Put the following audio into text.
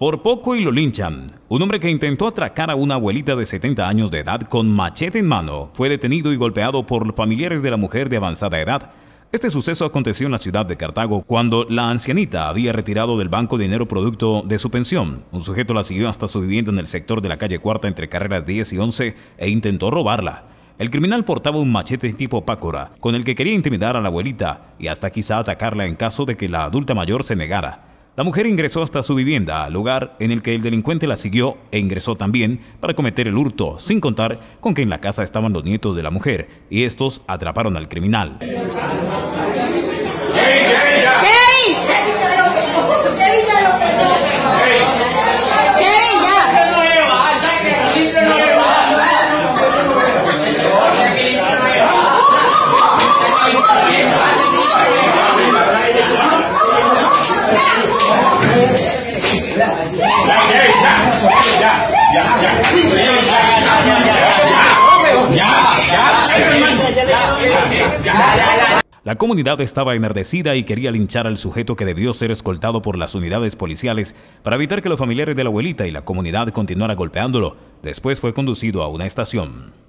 Por poco y lo linchan. Un hombre que intentó atracar a una abuelita de 70 años de edad con machete en mano fue detenido y golpeado por familiares de la mujer de avanzada edad. Este suceso aconteció en la ciudad de Cartago cuando la ancianita había retirado del banco dinero producto de su pensión. Un sujeto la siguió hasta su vivienda en el sector de la calle Cuarta entre carreras 10 y 11 e intentó robarla. El criminal portaba un machete tipo pácora con el que quería intimidar a la abuelita y hasta quizá atacarla en caso de que la adulta mayor se negara. La mujer ingresó hasta su vivienda, lugar en el que el delincuente la siguió e ingresó también para cometer el hurto, sin contar con que en la casa estaban los nietos de la mujer y estos atraparon al criminal. La comunidad estaba enardecida y quería linchar al sujeto que debió ser escoltado por las unidades policiales para evitar que los familiares de la abuelita y la comunidad continuara golpeándolo. Después fue conducido a una estación.